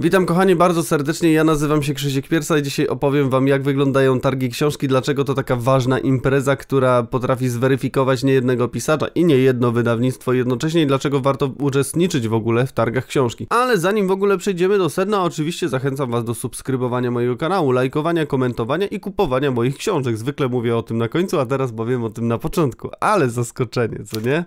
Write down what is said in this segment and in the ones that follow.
Witam kochani bardzo serdecznie, ja nazywam się Krzysiek Piersa i dzisiaj opowiem wam jak wyglądają targi książki, dlaczego to taka ważna impreza, która potrafi zweryfikować niejednego pisarza i niejedno wydawnictwo jednocześnie i dlaczego warto uczestniczyć w ogóle w targach książki. Ale zanim w ogóle przejdziemy do sedna, oczywiście zachęcam was do subskrybowania mojego kanału, lajkowania, komentowania i kupowania moich książek. Zwykle mówię o tym na końcu, a teraz powiem o tym na początku, ale zaskoczenie, co nie?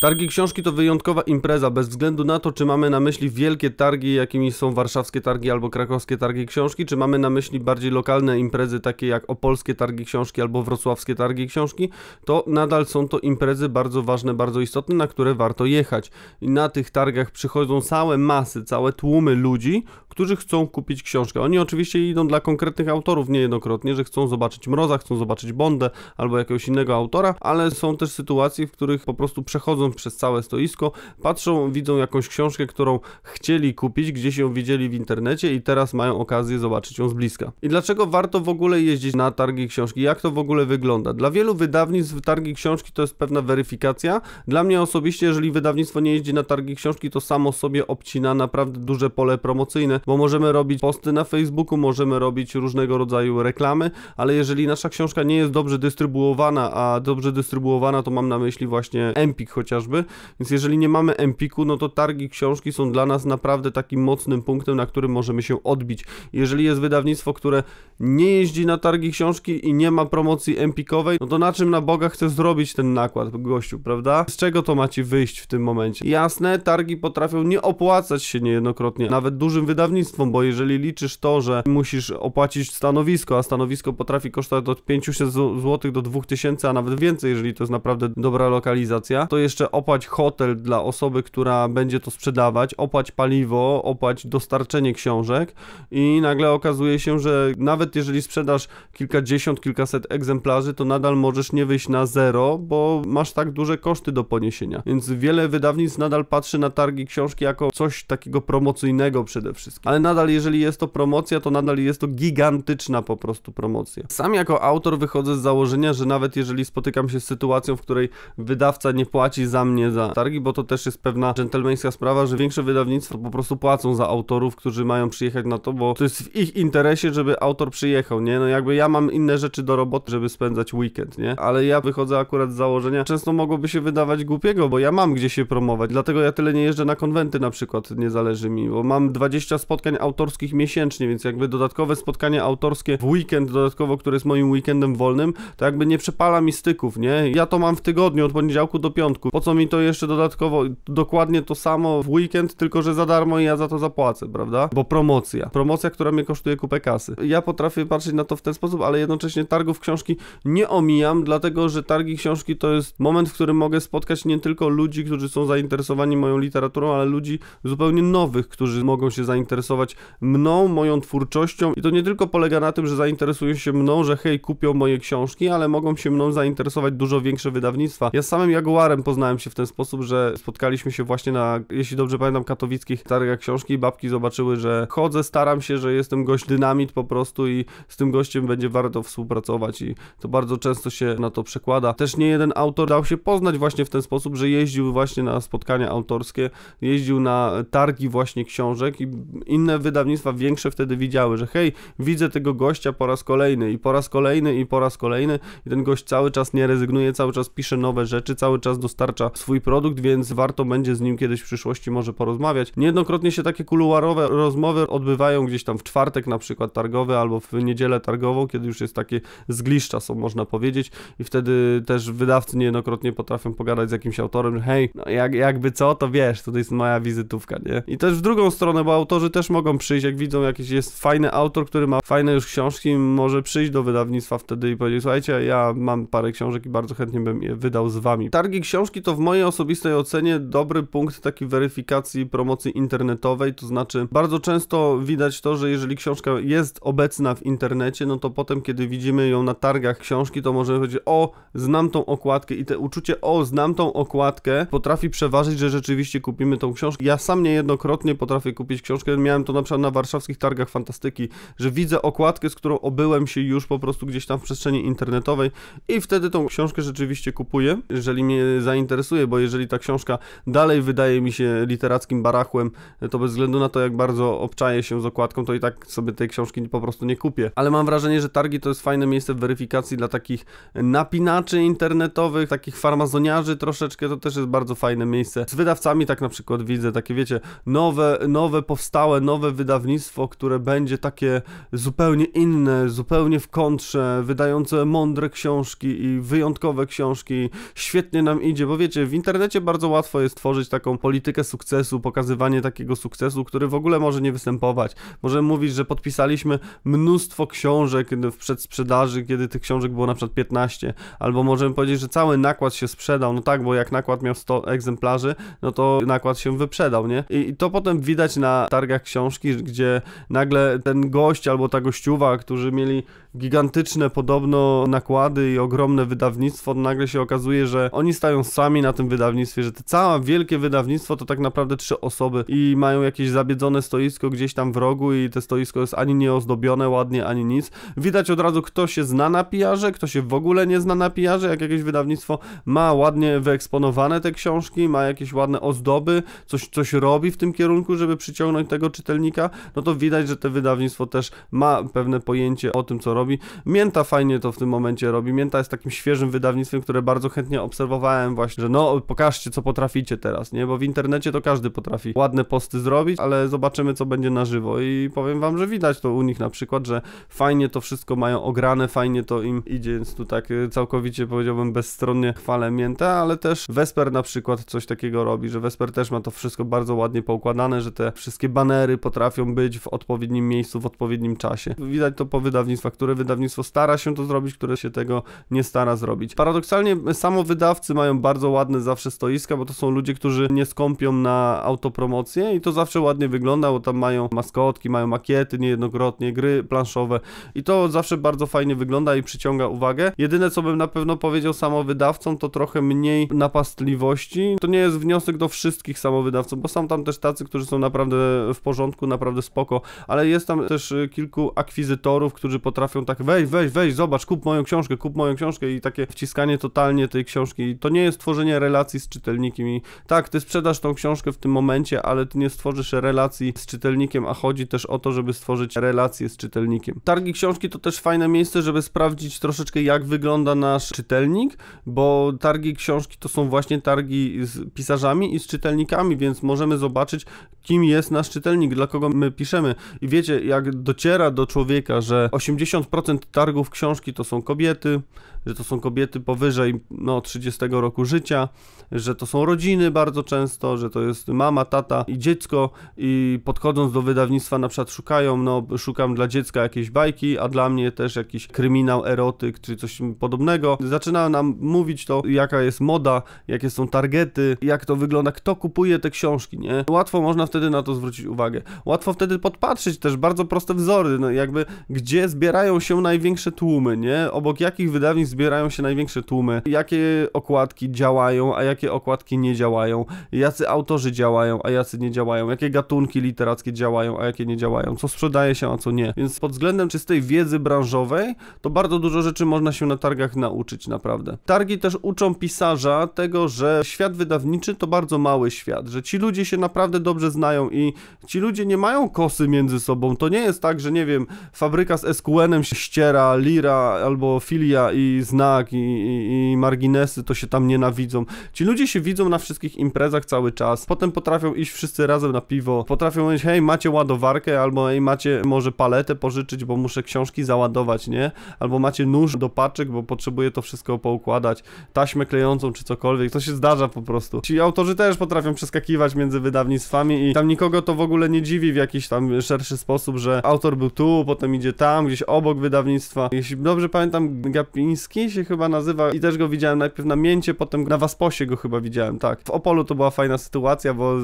Targi książki to wyjątkowa impreza, bez względu na to, czy mamy na myśli wielkie targi, jakimi są warszawskie targi albo krakowskie targi książki, czy mamy na myśli bardziej lokalne imprezy, takie jak opolskie targi książki albo wrocławskie targi książki, to nadal są to imprezy bardzo ważne, bardzo istotne, na które warto jechać. I na tych targach przychodzą całe masy, całe tłumy ludzi, którzy chcą kupić książkę. Oni oczywiście idą dla konkretnych autorów niejednokrotnie, że chcą zobaczyć Mroza, chcą zobaczyć Bondę albo jakiegoś innego autora, ale są też sytuacje, w których po prostu przechodzą przez całe stoisko, patrzą, widzą jakąś książkę, którą chcieli kupić, gdzieś ją widzieli w internecie i teraz mają okazję zobaczyć ją z bliska. I dlaczego warto w ogóle jeździć na targi książki? Jak to w ogóle wygląda? Dla wielu wydawnictw targi książki to jest pewna weryfikacja. Dla mnie osobiście, jeżeli wydawnictwo nie jeździ na targi książki, to samo sobie obcina naprawdę duże pole promocyjne, bo możemy robić posty na Facebooku, możemy robić różnego rodzaju reklamy, ale jeżeli nasza książka nie jest dobrze dystrybuowana, a dobrze dystrybuowana to mam na myśli właśnie Empik chociażby, więc jeżeli nie mamy Empiku, no to targi książki są dla nas naprawdę takim mocnym punktem, na którym możemy się odbić. Jeżeli jest wydawnictwo, które nie jeździ na targi książki i nie ma promocji empikowej, no to na czym na Boga chce zrobić ten nakład, gościu, prawda? Z czego to macie wyjść w tym momencie? Jasne, targi potrafią nie opłacać się niejednokrotnie, nawet dużym wydawnictwem bo jeżeli liczysz to, że musisz opłacić stanowisko, a stanowisko potrafi kosztować od 500 zł do 2000, a nawet więcej, jeżeli to jest naprawdę dobra lokalizacja, to jeszcze opłać hotel dla osoby, która będzie to sprzedawać, opłać paliwo, opłać dostarczenie książek i nagle okazuje się, że nawet jeżeli sprzedasz kilkadziesiąt, kilkaset egzemplarzy, to nadal możesz nie wyjść na zero, bo masz tak duże koszty do poniesienia. Więc wiele wydawnictw nadal patrzy na targi książki jako coś takiego promocyjnego przede wszystkim ale nadal jeżeli jest to promocja, to nadal jest to gigantyczna po prostu promocja. Sam jako autor wychodzę z założenia, że nawet jeżeli spotykam się z sytuacją, w której wydawca nie płaci za mnie za targi, bo to też jest pewna dżentelmeńska sprawa, że większe wydawnictwa po prostu płacą za autorów, którzy mają przyjechać na to, bo to jest w ich interesie, żeby autor przyjechał, nie? No jakby ja mam inne rzeczy do roboty, żeby spędzać weekend, nie? Ale ja wychodzę akurat z założenia, często mogłoby się wydawać głupiego, bo ja mam gdzie się promować, dlatego ja tyle nie jeżdżę na konwenty na przykład, nie zależy mi, bo mam 20 sp- spotkań autorskich miesięcznie, więc jakby dodatkowe spotkanie autorskie w weekend dodatkowo, które jest moim weekendem wolnym, to jakby nie przepala mi styków, nie? Ja to mam w tygodniu od poniedziałku do piątku. Po co mi to jeszcze dodatkowo? Dokładnie to samo w weekend, tylko że za darmo i ja za to zapłacę, prawda? Bo promocja. Promocja, która mnie kosztuje kupę kasy. Ja potrafię patrzeć na to w ten sposób, ale jednocześnie targów książki nie omijam, dlatego że targi książki to jest moment, w którym mogę spotkać nie tylko ludzi, którzy są zainteresowani moją literaturą, ale ludzi zupełnie nowych, którzy mogą się zainteresować zainteresować mną, moją twórczością i to nie tylko polega na tym, że zainteresują się mną, że hej, kupią moje książki, ale mogą się mną zainteresować dużo większe wydawnictwa. Ja z samym Jaguarem poznałem się w ten sposób, że spotkaliśmy się właśnie na, jeśli dobrze pamiętam, katowickich targach książki i babki zobaczyły, że chodzę, staram się, że jestem gość dynamit po prostu i z tym gościem będzie warto współpracować i to bardzo często się na to przekłada. Też nie jeden autor dał się poznać właśnie w ten sposób, że jeździł właśnie na spotkania autorskie, jeździł na targi właśnie książek i, inne wydawnictwa większe wtedy widziały, że hej, widzę tego gościa po raz kolejny i po raz kolejny i po raz kolejny i ten gość cały czas nie rezygnuje, cały czas pisze nowe rzeczy, cały czas dostarcza swój produkt, więc warto będzie z nim kiedyś w przyszłości może porozmawiać. Niejednokrotnie się takie kuluarowe rozmowy odbywają gdzieś tam w czwartek na przykład targowy albo w niedzielę targową, kiedy już jest takie zgliszcza są można powiedzieć i wtedy też wydawcy niejednokrotnie potrafią pogadać z jakimś autorem, że hej, no jak, jakby co, to wiesz, tutaj jest moja wizytówka, nie? I też w drugą stronę, bo autorzy też też mogą przyjść, jak widzą jakiś jest fajny autor, który ma fajne już książki, może przyjść do wydawnictwa wtedy i powiedzieć, słuchajcie, ja mam parę książek i bardzo chętnie bym je wydał z wami. Targi książki to w mojej osobistej ocenie dobry punkt takiej weryfikacji promocji internetowej, to znaczy bardzo często widać to, że jeżeli książka jest obecna w internecie, no to potem, kiedy widzimy ją na targach książki, to możemy powiedzieć, o, znam tą okładkę i te uczucie, o, znam tą okładkę, potrafi przeważyć, że rzeczywiście kupimy tą książkę. Ja sam niejednokrotnie potrafię kupić książkę, miałem to na przykład na warszawskich targach fantastyki, że widzę okładkę, z którą obyłem się już po prostu gdzieś tam w przestrzeni internetowej i wtedy tą książkę rzeczywiście kupuję, jeżeli mnie zainteresuje, bo jeżeli ta książka dalej wydaje mi się literackim barachłem, to bez względu na to, jak bardzo obczaję się z okładką, to i tak sobie tej książki po prostu nie kupię. Ale mam wrażenie, że targi to jest fajne miejsce weryfikacji dla takich napinaczy internetowych, takich farmazoniarzy troszeczkę, to też jest bardzo fajne miejsce. Z wydawcami tak na przykład widzę takie, wiecie, nowe, nowe powstałe nowe wydawnictwo, które będzie takie zupełnie inne, zupełnie w kontrze, wydające mądre książki i wyjątkowe książki. Świetnie nam idzie, bo wiecie, w internecie bardzo łatwo jest tworzyć taką politykę sukcesu, pokazywanie takiego sukcesu, który w ogóle może nie występować. Możemy mówić, że podpisaliśmy mnóstwo książek w przedsprzedaży, kiedy tych książek było na przykład 15, albo możemy powiedzieć, że cały nakład się sprzedał. No tak, bo jak nakład miał 100 egzemplarzy, no to nakład się wyprzedał, nie? i to potem widać na targach książki, gdzie nagle ten gość albo ta gościuwa, którzy mieli gigantyczne podobno nakłady i ogromne wydawnictwo, nagle się okazuje, że oni stają sami na tym wydawnictwie, że to całe wielkie wydawnictwo to tak naprawdę trzy osoby i mają jakieś zabiedzone stoisko gdzieś tam w rogu i to stoisko jest ani nieozdobione ładnie, ani nic. Widać od razu, kto się zna na pijarze, kto się w ogóle nie zna na pijarze, jak jakieś wydawnictwo ma ładnie wyeksponowane te książki, ma jakieś ładne ozdoby, coś, coś robi w tym kierunku, żeby przyciągnąć tego czytelnika, no to widać, że to wydawnictwo też ma pewne pojęcie o tym, co robi robi. Mięta fajnie to w tym momencie robi. Mięta jest takim świeżym wydawnictwem, które bardzo chętnie obserwowałem właśnie, że no pokażcie co potraficie teraz, nie? Bo w internecie to każdy potrafi ładne posty zrobić, ale zobaczymy co będzie na żywo i powiem wam, że widać to u nich na przykład, że fajnie to wszystko mają ograne, fajnie to im idzie, więc tu tak y, całkowicie powiedziałbym bezstronnie chwalę Mięta, ale też Vesper na przykład coś takiego robi, że Vesper też ma to wszystko bardzo ładnie poukładane, że te wszystkie banery potrafią być w odpowiednim miejscu, w odpowiednim czasie. Widać to po wydawnictwach, które które wydawnictwo stara się to zrobić, które się tego nie stara zrobić. Paradoksalnie e, samo wydawcy mają bardzo ładne zawsze stoiska, bo to są ludzie, którzy nie skąpią na autopromocję i to zawsze ładnie wygląda, bo tam mają maskotki, mają makiety niejednokrotnie, gry planszowe i to zawsze bardzo fajnie wygląda i przyciąga uwagę. Jedyne, co bym na pewno powiedział samowydawcom, to trochę mniej napastliwości. To nie jest wniosek do wszystkich samowydawców, bo są tam też tacy, którzy są naprawdę w porządku, naprawdę spoko, ale jest tam też e, kilku akwizytorów, którzy potrafią tak weź, weź, weź, zobacz, kup moją książkę, kup moją książkę i takie wciskanie totalnie tej książki. To nie jest tworzenie relacji z czytelnikiem i tak, ty sprzedasz tą książkę w tym momencie, ale ty nie stworzysz relacji z czytelnikiem, a chodzi też o to, żeby stworzyć relacje z czytelnikiem. Targi książki to też fajne miejsce, żeby sprawdzić troszeczkę jak wygląda nasz czytelnik, bo targi książki to są właśnie targi z pisarzami i z czytelnikami, więc możemy zobaczyć, kim jest nasz czytelnik, dla kogo my piszemy. I wiecie, jak dociera do człowieka, że 80 90% targów książki to są kobiety, że to są kobiety powyżej no, 30 roku życia, że to są rodziny bardzo często, że to jest mama, tata i dziecko i podchodząc do wydawnictwa na przykład szukają, no szukam dla dziecka jakiejś bajki, a dla mnie też jakiś kryminał, erotyk czy coś podobnego. Zaczyna nam mówić to, jaka jest moda, jakie są targety, jak to wygląda, kto kupuje te książki, nie? Łatwo można wtedy na to zwrócić uwagę. Łatwo wtedy podpatrzyć też bardzo proste wzory, no, jakby gdzie zbierają się największe tłumy, nie? Obok jakich wydawnictw zbierają się największe tłumy, jakie okładki działają, a jakie okładki nie działają, jacy autorzy działają, a jacy nie działają, jakie gatunki literackie działają, a jakie nie działają, co sprzedaje się, a co nie. Więc pod względem czystej wiedzy branżowej, to bardzo dużo rzeczy można się na targach nauczyć, naprawdę. Targi też uczą pisarza tego, że świat wydawniczy to bardzo mały świat, że ci ludzie się naprawdę dobrze znają i ci ludzie nie mają kosy między sobą. To nie jest tak, że nie wiem, fabryka z SQN-em się ściera, Lira albo Filia i znak i, i, i marginesy, to się tam nienawidzą. Ci ludzie się widzą na wszystkich imprezach cały czas, potem potrafią iść wszyscy razem na piwo, potrafią mówić, hej, macie ładowarkę, albo hej, macie może paletę pożyczyć, bo muszę książki załadować, nie? Albo macie nóż do paczek, bo potrzebuję to wszystko poukładać, taśmę klejącą czy cokolwiek, to się zdarza po prostu. Ci autorzy też potrafią przeskakiwać między wydawnictwami i tam nikogo to w ogóle nie dziwi w jakiś tam szerszy sposób, że autor był tu, potem idzie tam, gdzieś obok wydawnictwa. Jeśli dobrze pamiętam, Gapiński Kowalski się chyba nazywa i też go widziałem najpierw na Mięcie, potem na Wasposie go chyba widziałem, tak. W Opolu to była fajna sytuacja, bo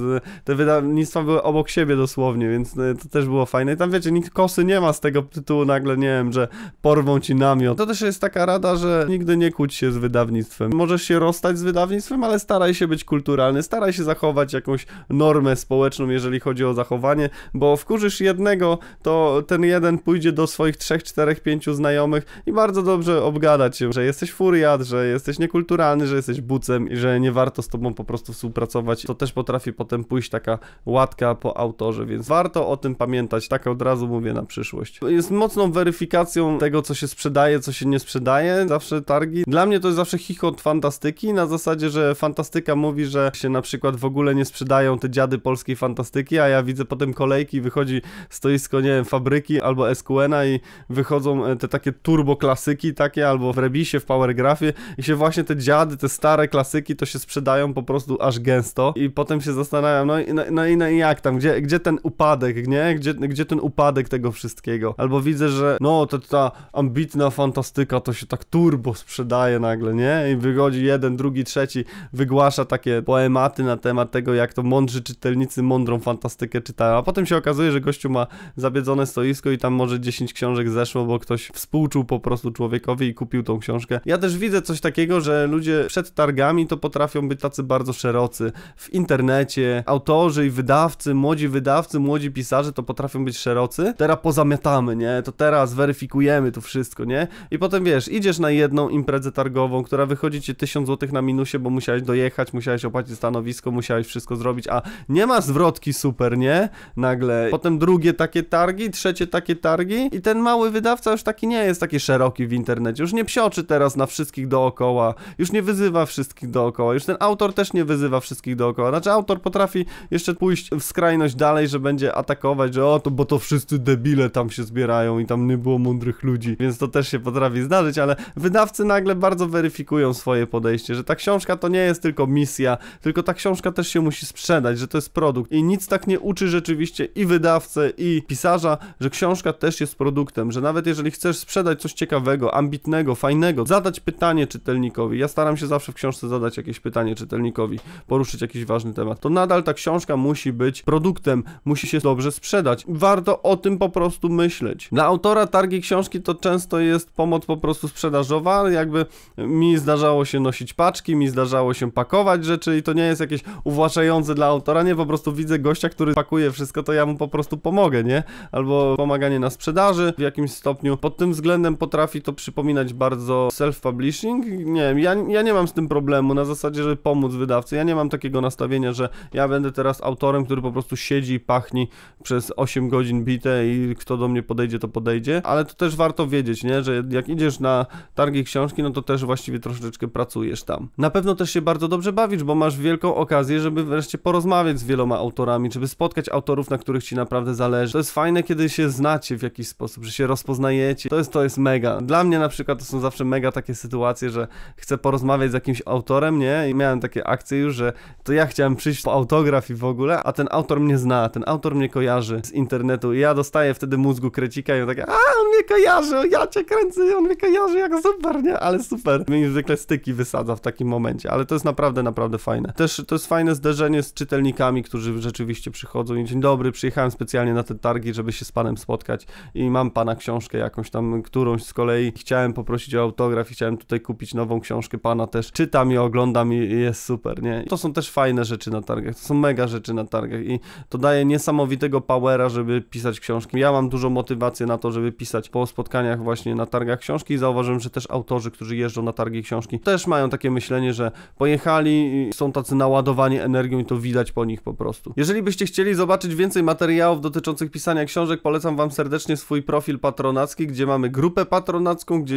te wydawnictwa były obok siebie dosłownie, więc e, to też było fajne. I tam wiecie, nikt kosy nie ma z tego tytułu nagle, nie wiem, że porwą ci namiot. To też jest taka rada, że nigdy nie kłóć się z wydawnictwem. Możesz się rozstać z wydawnictwem, ale staraj się być kulturalny, staraj się zachować jakąś normę społeczną, jeżeli chodzi o zachowanie, bo wkurzysz jednego, to ten jeden pójdzie do swoich trzech, czterech, pięciu znajomych i bardzo dobrze obgadać że jesteś furiat, że jesteś niekulturalny, że jesteś bucem i że nie warto z tobą po prostu współpracować, to też potrafi potem pójść taka łatka po autorze, więc warto o tym pamiętać, tak od razu mówię na przyszłość. Jest mocną weryfikacją tego, co się sprzedaje, co się nie sprzedaje, zawsze targi. Dla mnie to jest zawsze chichot fantastyki, na zasadzie, że fantastyka mówi, że się na przykład w ogóle nie sprzedają te dziady polskiej fantastyki, a ja widzę potem kolejki, wychodzi stoisko, nie wiem, fabryki albo SQN-a i wychodzą e, te takie turbo klasyki takie, albo wręcz Rebisie, w Powergrafie i się właśnie te dziady, te stare klasyki to się sprzedają po prostu aż gęsto i potem się zastanawiam, no i, no, no, i, no i jak tam, gdzie, gdzie ten upadek, nie? Gdzie, gdzie ten upadek tego wszystkiego? Albo widzę, że no, to ta ambitna fantastyka to się tak turbo sprzedaje nagle, nie? I wychodzi jeden, drugi, trzeci, wygłasza takie poematy na temat tego, jak to mądrzy czytelnicy mądrą fantastykę czytają, a potem się okazuje, że gościu ma zabiedzone stoisko i tam może 10 książek zeszło, bo ktoś współczuł po prostu człowiekowi i kupił tą książkę. Ja też widzę coś takiego, że ludzie przed targami to potrafią być tacy bardzo szerocy. W internecie autorzy i wydawcy, młodzi wydawcy, młodzi pisarze to potrafią być szerocy. Teraz pozamiatamy, nie? To teraz weryfikujemy to wszystko, nie? I potem wiesz, idziesz na jedną imprezę targową, która wychodzi ci 1000 zł na minusie, bo musiałeś dojechać, musiałeś opłacić stanowisko, musiałeś wszystko zrobić, a nie ma zwrotki super, nie? Nagle. Potem drugie takie targi, trzecie takie targi i ten mały wydawca już taki nie jest taki szeroki w internecie, już nie psio czy teraz na wszystkich dookoła, już nie wyzywa wszystkich dookoła, już ten autor też nie wyzywa wszystkich dookoła, znaczy autor potrafi jeszcze pójść w skrajność dalej, że będzie atakować, że o to, bo to wszyscy debile tam się zbierają i tam nie było mądrych ludzi, więc to też się potrafi zdarzyć, ale wydawcy nagle bardzo weryfikują swoje podejście, że ta książka to nie jest tylko misja, tylko ta książka też się musi sprzedać, że to jest produkt i nic tak nie uczy rzeczywiście i wydawcę i pisarza, że książka też jest produktem, że nawet jeżeli chcesz sprzedać coś ciekawego, ambitnego, fajnego, fajnego, zadać pytanie czytelnikowi. Ja staram się zawsze w książce zadać jakieś pytanie czytelnikowi, poruszyć jakiś ważny temat. To nadal ta książka musi być produktem, musi się dobrze sprzedać. Warto o tym po prostu myśleć. Dla autora targi książki to często jest pomoc po prostu sprzedażowa, jakby mi zdarzało się nosić paczki, mi zdarzało się pakować rzeczy i to nie jest jakieś uwłaszające dla autora, nie, po prostu widzę gościa, który pakuje wszystko, to ja mu po prostu pomogę, nie? Albo pomaganie na sprzedaży w jakimś stopniu. Pod tym względem potrafi to przypominać bardzo bardzo self-publishing. Nie wiem, ja, ja nie mam z tym problemu na zasadzie, żeby pomóc wydawcy. Ja nie mam takiego nastawienia, że ja będę teraz autorem, który po prostu siedzi i pachni przez 8 godzin bite i kto do mnie podejdzie, to podejdzie. Ale to też warto wiedzieć, nie? Że jak idziesz na targi książki, no to też właściwie troszeczkę pracujesz tam. Na pewno też się bardzo dobrze bawisz, bo masz wielką okazję, żeby wreszcie porozmawiać z wieloma autorami, żeby spotkać autorów, na których ci naprawdę zależy. To jest fajne, kiedy się znacie w jakiś sposób, że się rozpoznajecie. To jest, to jest mega. Dla mnie na przykład to są zawsze mega takie sytuacje, że chcę porozmawiać z jakimś autorem, nie? I miałem takie akcje już, że to ja chciałem przyjść po autograf i w ogóle, a ten autor mnie zna, ten autor mnie kojarzy z internetu i ja dostaję wtedy mózgu krecika i on takie, a on mnie kojarzy, ja cię kręcę, on mnie kojarzy, jak super, nie? Ale super. Mi zwykle styki wysadza w takim momencie, ale to jest naprawdę, naprawdę fajne. Też to jest fajne zderzenie z czytelnikami, którzy rzeczywiście przychodzą i dzień dobry, przyjechałem specjalnie na te targi, żeby się z panem spotkać i mam pana książkę jakąś tam, którąś z kolei chciałem poprosić o autograf i chciałem tutaj kupić nową książkę pana też. Czytam i oglądam i jest super, nie? to są też fajne rzeczy na targach, to są mega rzeczy na targach i to daje niesamowitego powera, żeby pisać książki. Ja mam dużo motywacji na to, żeby pisać po spotkaniach właśnie na targach książki i zauważyłem, że też autorzy, którzy jeżdżą na targi książki, też mają takie myślenie, że pojechali i są tacy naładowani energią i to widać po nich po prostu. Jeżeli byście chcieli zobaczyć więcej materiałów dotyczących pisania książek, polecam wam serdecznie swój profil patronacki, gdzie mamy grupę patronacką, gdzie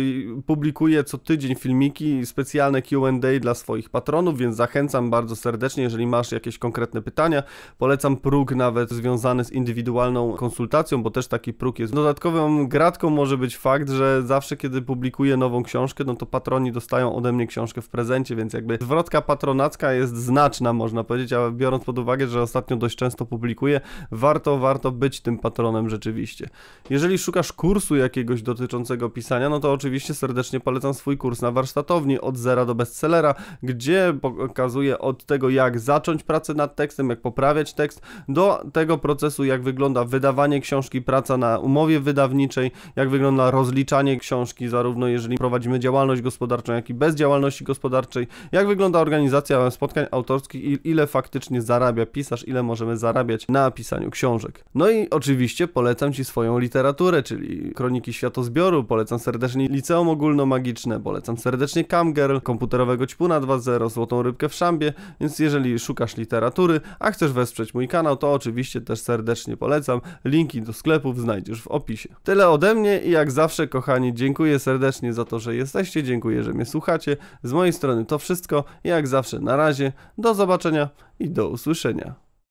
publikuję co tydzień filmiki specjalne QA dla swoich patronów, więc zachęcam bardzo serdecznie, jeżeli masz jakieś konkretne pytania. Polecam próg nawet związany z indywidualną konsultacją, bo też taki próg jest. Dodatkową gratką może być fakt, że zawsze kiedy publikuję nową książkę, no to patroni dostają ode mnie książkę w prezencie, więc jakby zwrotka patronacka jest znaczna, można powiedzieć, a biorąc pod uwagę, że ostatnio dość często publikuję, warto, warto być tym patronem rzeczywiście. Jeżeli szukasz kursu jakiegoś dotyczącego pisania, no to oczywiście serdecznie serdecznie polecam swój kurs na warsztatowni od zera do bestsellera, gdzie pokazuję od tego, jak zacząć pracę nad tekstem, jak poprawiać tekst, do tego procesu, jak wygląda wydawanie książki, praca na umowie wydawniczej, jak wygląda rozliczanie książki, zarówno jeżeli prowadzimy działalność gospodarczą, jak i bez działalności gospodarczej, jak wygląda organizacja spotkań autorskich i ile faktycznie zarabia pisarz, ile możemy zarabiać na pisaniu książek. No i oczywiście polecam Ci swoją literaturę, czyli Kroniki Światozbioru, polecam serdecznie Liceum Ogólne ogólnomagiczne, polecam serdecznie Camgirl, komputerowego ćpuna 2.0, złotą rybkę w szambie, więc jeżeli szukasz literatury, a chcesz wesprzeć mój kanał, to oczywiście też serdecznie polecam, linki do sklepów znajdziesz w opisie. Tyle ode mnie i jak zawsze kochani, dziękuję serdecznie za to, że jesteście, dziękuję, że mnie słuchacie, z mojej strony to wszystko, jak zawsze na razie, do zobaczenia i do usłyszenia.